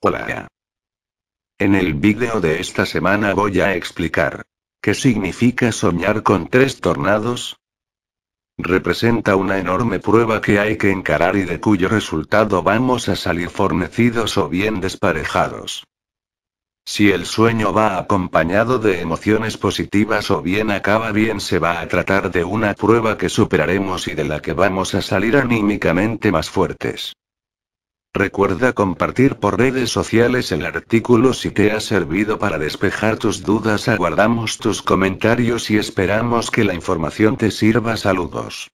Hola. En el vídeo de esta semana voy a explicar qué significa soñar con tres tornados. Representa una enorme prueba que hay que encarar y de cuyo resultado vamos a salir fornecidos o bien desparejados. Si el sueño va acompañado de emociones positivas o bien acaba bien, se va a tratar de una prueba que superaremos y de la que vamos a salir anímicamente más fuertes. Recuerda compartir por redes sociales el artículo si te ha servido para despejar tus dudas. Aguardamos tus comentarios y esperamos que la información te sirva. Saludos.